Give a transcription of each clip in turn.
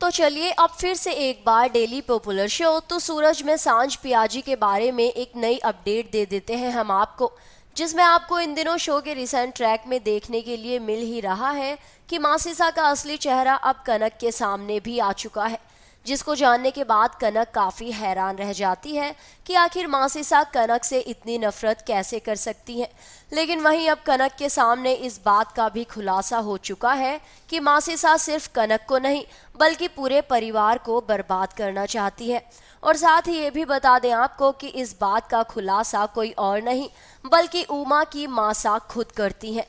तो चलिए अब फिर से एक बार डेली पॉपुलर शो तो सूरज में सांझ पियाजी के बारे में एक नई अपडेट दे देते हैं हम आपको जिसमें आपको इन दिनों शो के रिसेंट ट्रैक में देखने के लिए मिल ही रहा है कि मासिसा का असली चेहरा अब कनक के सामने भी आ चुका है जिसको जानने के बाद कनक काफ़ी हैरान रह जाती है कि आखिर मासीसा कनक से इतनी नफरत कैसे कर सकती है लेकिन वहीं अब कनक के सामने इस बात का भी खुलासा हो चुका है कि मासीसा सिर्फ कनक को नहीं बल्कि पूरे परिवार को बर्बाद करना चाहती है और साथ ही ये भी बता दें आपको कि इस बात का खुलासा कोई और नहीं बल्कि उमा की मासा खुद करती हैं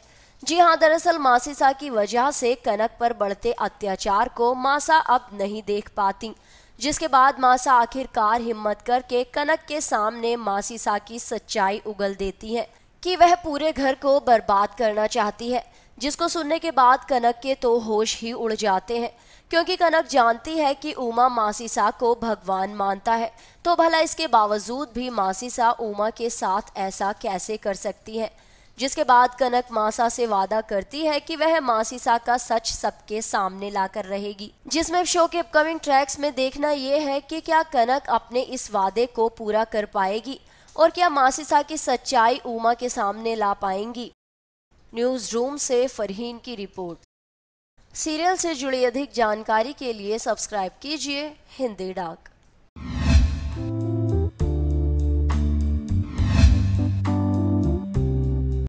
जी हाँ दरअसल मासिसा की वजह से कनक पर बढ़ते अत्याचार को मासा अब नहीं देख पाती जिसके बाद मासा आखिरकार हिम्मत करके कनक के सामने मासिसा की सच्चाई उगल देती है कि वह पूरे घर को बर्बाद करना चाहती है जिसको सुनने के बाद कनक के तो होश ही उड़ जाते हैं क्योंकि कनक जानती है कि उमा मासीसा को भगवान मानता है तो भला इसके बावजूद भी मासीसा उमा के साथ ऐसा कैसे कर सकती है जिसके बाद कनक मासा से वादा करती है कि वह मासीसा का सच सबके सामने लाकर रहेगी जिसमें शो के अपकमिंग ट्रैक्स में देखना यह है कि क्या कनक अपने इस वादे को पूरा कर पाएगी और क्या मासीसा की सच्चाई उमा के सामने ला पाएंगी न्यूज रूम से फरहीन की रिपोर्ट सीरियल से जुड़ी अधिक जानकारी के लिए सब्सक्राइब कीजिए हिंदी डाक